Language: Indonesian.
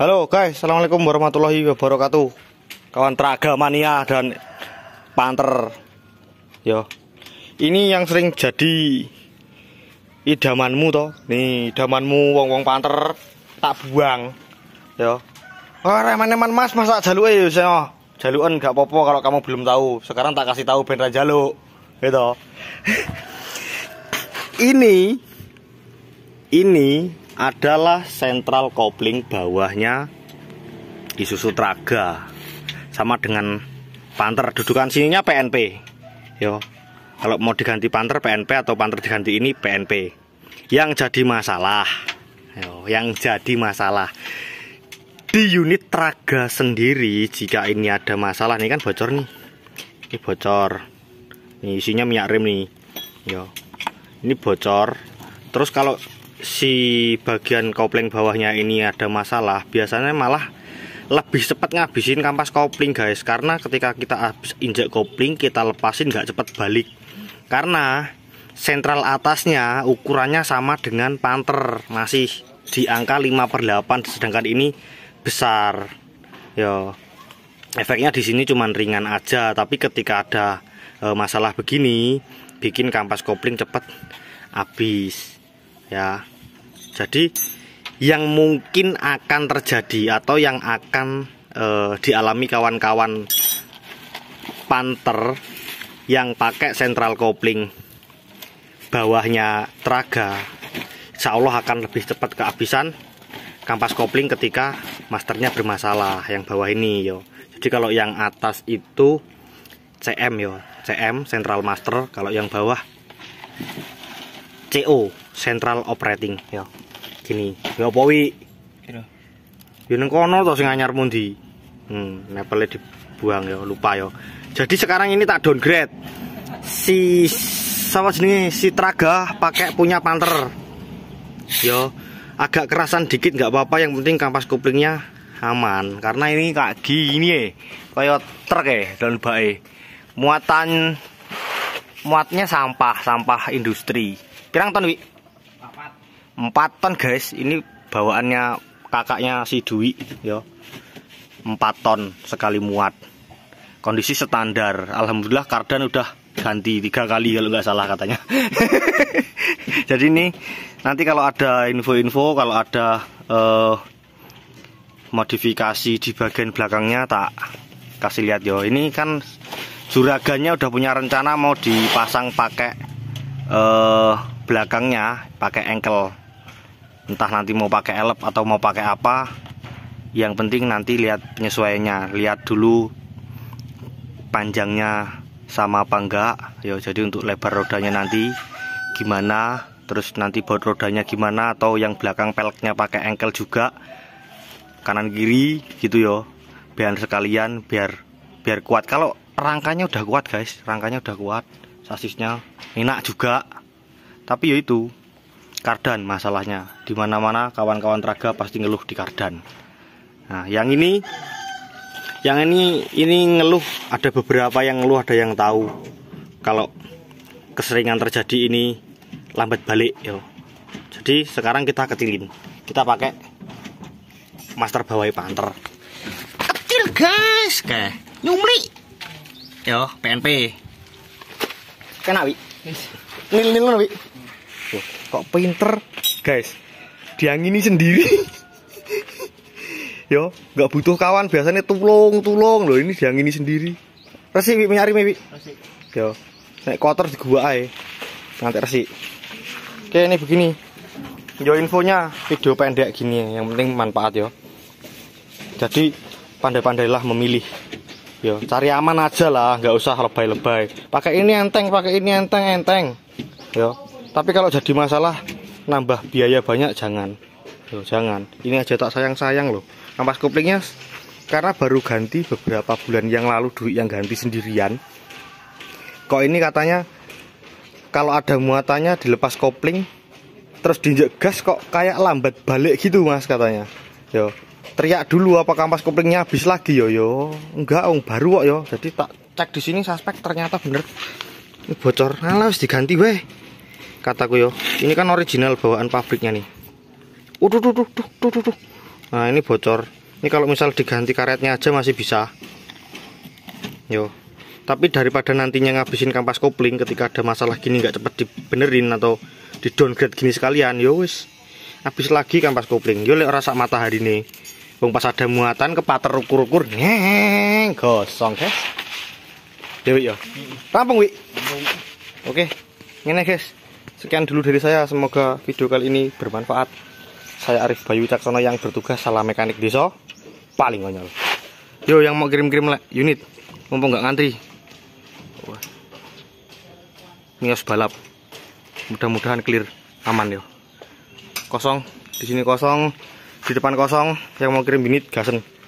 Halo guys, assalamualaikum warahmatullahi wabarakatuh. Kawan Traga Mania dan Panter. Yo, ini yang sering jadi idamanmu toh. Nih idamanmu wong-wong panter tak buang. Yo. Oh, reman-reman mas masa jaluk ya saya. Jaluan gak popo kalau kamu belum tahu. Sekarang tak kasih tahu ben jaluk. Gitu. ini ini adalah sentral kopling bawahnya Isuzu Traga sama dengan panter dudukan sininya PNP yo kalau mau diganti panter PNP atau panter diganti ini PNP yang jadi masalah yo, yang jadi masalah di unit Traga sendiri jika ini ada masalah nih kan bocor nih ini bocor ini isinya minyak rem nih yo ini bocor terus kalau si bagian kopling bawahnya ini ada masalah biasanya malah lebih cepat ngabisin kampas kopling guys karena ketika kita habis injek kopling kita lepasin nggak cepat balik karena sentral atasnya ukurannya sama dengan panter masih di angka 5 per 8 sedangkan ini besar yo efeknya di sini cuman ringan aja tapi ketika ada e, masalah begini bikin kampas kopling cepat habis ya jadi yang mungkin akan terjadi atau yang akan e, dialami kawan-kawan panter yang pakai sentral kopling bawahnya traga insya Allah akan lebih cepat kehabisan kampas kopling ketika masternya bermasalah yang bawah ini yo jadi kalau yang atas itu CM yo CM sentral master kalau yang bawah CO central operating ya gini nggak ya powi iya. ya neng kono toh sing anyar mundi hmm nepelnya dibuang ya lupa ya jadi sekarang ini tak downgrade si sama jenenge si traga pakai punya Panther, ya agak kerasan dikit nggak apa-apa yang penting kampas koplingnya aman karena ini kayak gini ya kayak truk ya eh, dan baik muatan muatnya sampah sampah industri pirang ton wi 4 ton guys ini bawaannya kakaknya si Dwi ya 4 ton sekali muat kondisi standar Alhamdulillah kardan udah ganti tiga kali kalau nggak salah katanya jadi ini nanti kalau ada info-info kalau ada uh, modifikasi di bagian belakangnya tak kasih lihat yo ya. ini kan juraganya udah punya rencana mau dipasang pakai uh, belakangnya pakai engkel entah nanti mau pakai elep atau mau pakai apa yang penting nanti lihat penyesuaiannya lihat dulu panjangnya sama apa enggak ya jadi untuk lebar rodanya nanti gimana terus nanti baut rodanya gimana atau yang belakang peleknya pakai engkel juga kanan kiri gitu yo ya. biar sekalian biar biar kuat kalau rangkanya udah kuat guys rangkanya udah kuat sasisnya enak juga tapi yaitu itu kardan masalahnya dimana-mana kawan-kawan traga pasti ngeluh di kardan nah yang ini yang ini ini ngeluh ada beberapa yang ngeluh ada yang tahu kalau keseringan terjadi ini lambat balik yo jadi sekarang kita kecilin kita pakai master bawai panter kecil guys ke nyumli yo PNP kenapa wi nil nil kenapa Loh, kok pinter guys diang ini sendiri yo nggak butuh kawan biasanya tulung tulung loh ini diang ini sendiri resi bi nyari bi yo naik kotor di gua ay nanti resi oke ini begini yo infonya video pendek gini yang penting manfaat yo jadi pandai-pandailah memilih yo cari aman aja lah nggak usah lebay-lebay pakai ini enteng pakai ini enteng enteng yo tapi kalau jadi masalah nambah biaya banyak jangan loh jangan ini aja tak sayang-sayang loh ampas koplingnya karena baru ganti beberapa bulan yang lalu duit yang ganti sendirian kok ini katanya kalau ada muatannya dilepas kopling terus diinjak gas kok kayak lambat balik gitu mas katanya yo teriak dulu apa kampas koplingnya habis lagi yo yo enggak om baru kok yo jadi tak cek di sini suspek ternyata bener ini bocor nah harus diganti weh kataku yo ini kan original bawaan pabriknya nih Uduh tuh tuh tuh tuh tuh nah ini bocor ini kalau misal diganti karetnya aja masih bisa yo tapi daripada nantinya ngabisin kampas kopling ketika ada masalah gini nggak cepet dibenerin atau di downgrade gini sekalian yo wis habis lagi kampas kopling yo lek rasa matahari nih Bung pas ada muatan ke pater ukur-ukur neng gosong guys Dewi yo. Rampung wi. Oke. Okay. guys. Sekian dulu dari saya, semoga video kali ini bermanfaat. Saya Arif Bayu Caksono yang bertugas salah mekanik desa paling konyol. Yo yang mau kirim-kirim unit, mumpung nggak ngantri. Mios balap. Mudah-mudahan clear, aman yo. Kosong, di sini kosong, di depan kosong, yang mau kirim unit gasen.